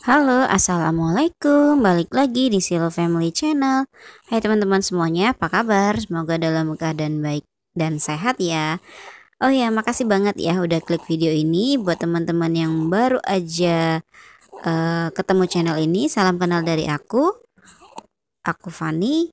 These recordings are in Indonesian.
Halo, Assalamualaikum, balik lagi di Silo Family Channel Hai teman-teman semuanya, apa kabar? Semoga dalam keadaan baik dan sehat ya Oh ya, makasih banget ya udah klik video ini Buat teman-teman yang baru aja uh, ketemu channel ini Salam kenal dari aku Aku Fani,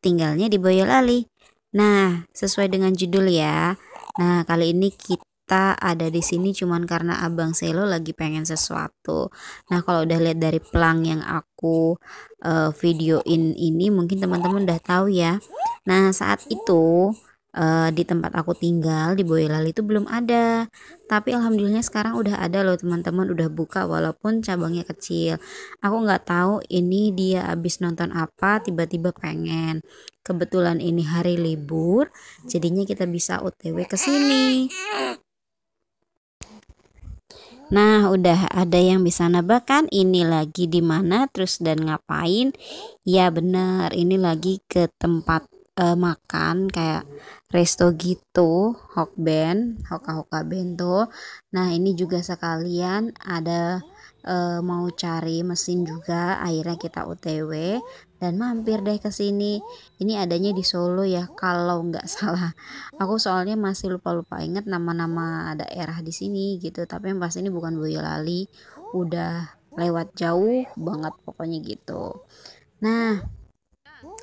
tinggalnya di Boyolali Nah, sesuai dengan judul ya Nah, kali ini kita kita ada di sini cuman karena abang Selo lagi pengen sesuatu. Nah, kalau udah lihat dari pelang yang aku uh, videoin ini mungkin teman-teman udah tahu ya. Nah, saat itu uh, di tempat aku tinggal di Boyolali itu belum ada. Tapi alhamdulillah sekarang udah ada loh teman-teman, udah buka walaupun cabangnya kecil. Aku nggak tahu ini dia abis nonton apa tiba-tiba pengen. Kebetulan ini hari libur, jadinya kita bisa OTW ke sini. Nah, udah ada yang bisa nebak kan ini lagi di mana terus dan ngapain? Ya benar, ini lagi ke tempat uh, makan kayak resto gitu, hokben, hoka-hoka bento. Nah, ini juga sekalian ada uh, mau cari mesin juga, akhirnya kita OTW dan mampir deh ke sini. Ini adanya di Solo ya kalau nggak salah. Aku soalnya masih lupa-lupa inget nama-nama daerah di sini gitu. Tapi yang pasti ini bukan Boyolali, udah lewat jauh banget pokoknya gitu. Nah,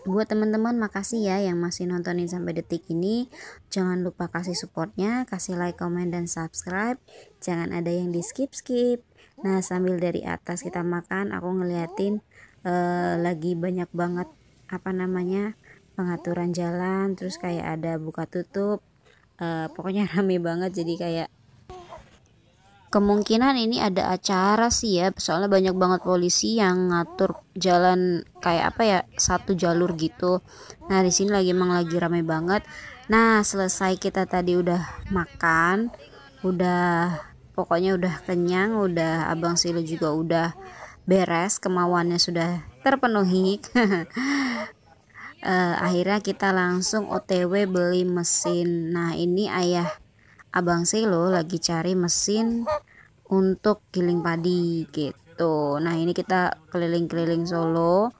buat teman-teman makasih ya yang masih nontonin sampai detik ini jangan lupa kasih supportnya kasih like komen, dan subscribe jangan ada yang di skip skip nah sambil dari atas kita makan aku ngeliatin uh, lagi banyak banget apa namanya pengaturan jalan terus kayak ada buka tutup uh, pokoknya rame banget jadi kayak kemungkinan ini ada acara sih ya soalnya banyak banget polisi yang ngatur jalan kayak apa ya satu jalur gitu nah di sini lagi emang lagi rame banget nah selesai kita tadi udah makan udah pokoknya udah kenyang udah abang silo juga udah beres kemauannya sudah terpenuhi uh, akhirnya kita langsung otw beli mesin nah ini ayah abang silo lagi cari mesin untuk giling padi gitu nah ini kita keliling-keliling Solo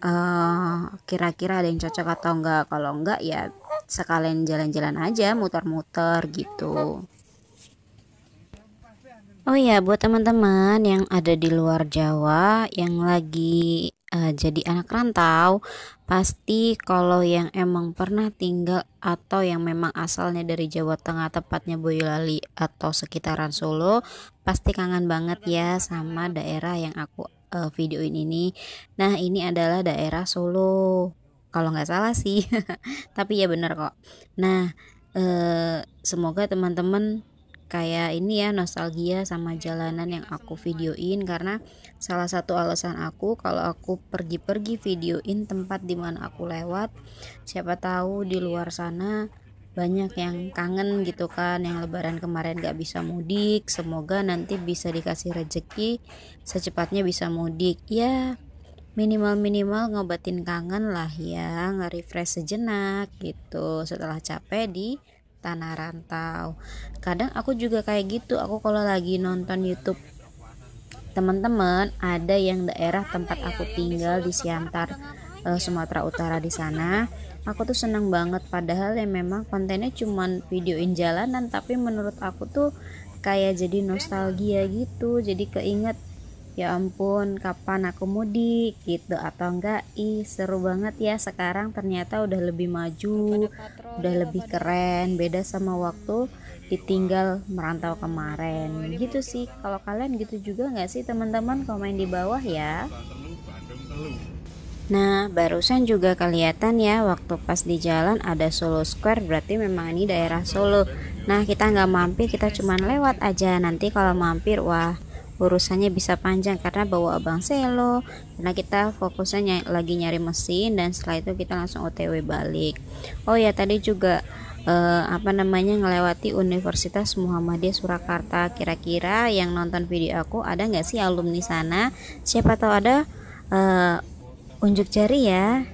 eh, kira-kira uh, ada yang cocok atau enggak kalau enggak ya sekalian jalan-jalan aja muter-muter gitu Oh ya, buat teman-teman yang ada di luar Jawa yang lagi uh, jadi anak rantau, pasti kalau yang emang pernah tinggal atau yang memang asalnya dari Jawa Tengah tepatnya Boyolali atau sekitaran Solo, pasti kangen banget ya sama daerah yang aku uh, videoin ini. Nah, ini adalah daerah Solo. Kalau nggak salah sih, tapi ya bener kok. Nah, uh, semoga teman-teman kayak ini ya nostalgia sama jalanan yang aku videoin karena salah satu alasan aku kalau aku pergi-pergi videoin tempat dimana aku lewat siapa tahu di luar sana banyak yang kangen gitu kan yang lebaran kemarin gak bisa mudik semoga nanti bisa dikasih rejeki secepatnya bisa mudik ya minimal-minimal ngobatin kangen lah ya nge-refresh sejenak gitu setelah capek di tanah rantau kadang aku juga kayak gitu aku kalau lagi nonton YouTube teman-teman ada yang daerah tempat aku tinggal di Siantar eh, Sumatera Utara di sana aku tuh seneng banget padahal ya memang kontennya cuman videoin jalanan tapi menurut aku tuh kayak jadi nostalgia gitu jadi keinget ya ampun kapan aku mudik gitu atau enggak ih seru banget ya sekarang ternyata udah lebih maju patrol, udah ya, lebih ya. keren beda sama waktu ditinggal merantau kemarin gitu sih kalau kalian gitu juga enggak sih teman-teman komen di bawah ya Nah, barusan juga kelihatan ya waktu pas di jalan ada Solo Square berarti memang ini daerah Solo. Nah, kita nggak mampir, kita cuman lewat aja. Nanti kalau mampir, wah urusannya bisa panjang karena bawa abang selo karena kita fokusnya lagi nyari mesin dan setelah itu kita langsung otw balik oh ya tadi juga eh, apa namanya ngelewati Universitas Muhammadiyah Surakarta kira-kira yang nonton video aku ada nggak sih alumni sana siapa tahu ada eh, unjuk jari ya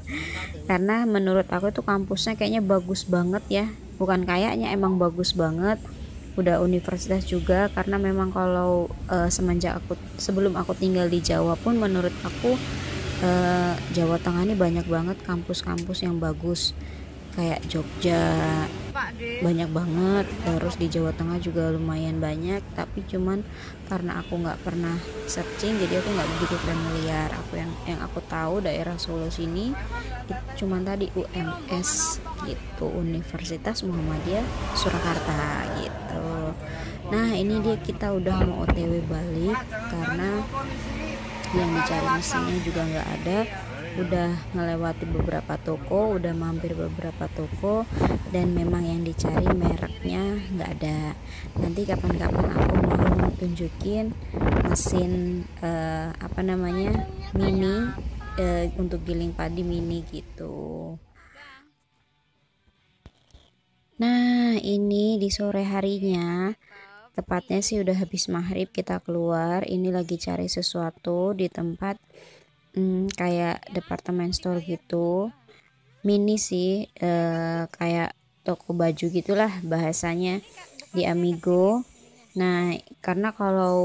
karena menurut aku itu kampusnya kayaknya bagus banget ya bukan kayaknya emang bagus banget udah universitas juga karena memang kalau uh, semenjak aku sebelum aku tinggal di Jawa pun menurut aku uh, Jawa Tengah ini banyak banget kampus-kampus yang bagus kayak Jogja banyak banget terus di Jawa Tengah juga lumayan banyak tapi cuman karena aku nggak pernah searching jadi aku nggak begitu familiar aku yang yang aku tahu daerah Solo sini cuman tadi UMS gitu Universitas Muhammadiyah Surakarta gitu nah ini dia kita udah mau otw balik karena yang dicari mesinnya juga nggak ada udah melewati beberapa toko udah mampir beberapa toko dan memang yang dicari mereknya nggak ada nanti kapan-kapan aku mau tunjukin mesin uh, apa namanya mini uh, untuk giling padi mini gitu nah ini di sore harinya tepatnya sih udah habis maghrib kita keluar ini lagi cari sesuatu di tempat hmm, kayak departemen store gitu mini sih eh, kayak toko baju gitulah bahasanya di Amigo nah karena kalau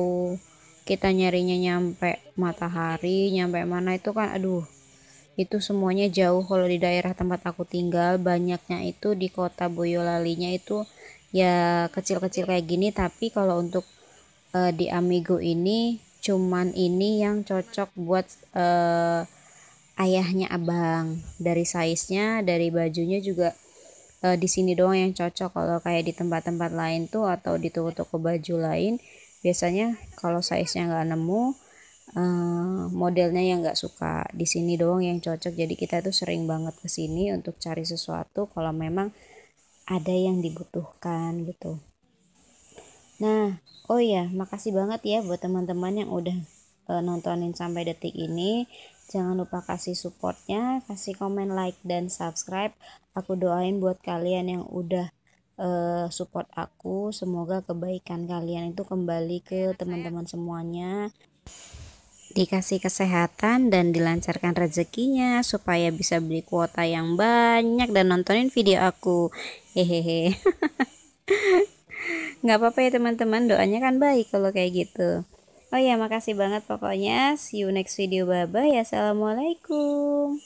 kita nyarinya nyampe matahari nyampe mana itu kan aduh itu semuanya jauh kalau di daerah tempat aku tinggal banyaknya itu di kota Boyolalinya itu ya kecil-kecil kayak gini tapi kalau untuk uh, di Amigo ini cuman ini yang cocok buat uh, ayahnya abang dari size-nya dari bajunya juga uh, di sini doang yang cocok kalau kayak di tempat-tempat lain tuh atau di toko-toko baju lain biasanya kalau size-nya nggak nemu uh, modelnya yang nggak suka di sini doang yang cocok jadi kita tuh sering banget kesini untuk cari sesuatu kalau memang ada yang dibutuhkan gitu. Nah, oh ya, makasih banget ya buat teman-teman yang udah uh, nontonin sampai detik ini. Jangan lupa kasih supportnya, kasih komen, like, dan subscribe. Aku doain buat kalian yang udah uh, support aku. Semoga kebaikan kalian itu kembali ke teman-teman semuanya. Dikasih kesehatan dan dilancarkan rezekinya supaya bisa beli kuota yang banyak dan nontonin video aku hehehe nggak apa-apa ya teman-teman doanya kan baik kalau kayak gitu oh ya makasih banget pokoknya see you next video bye bye assalamualaikum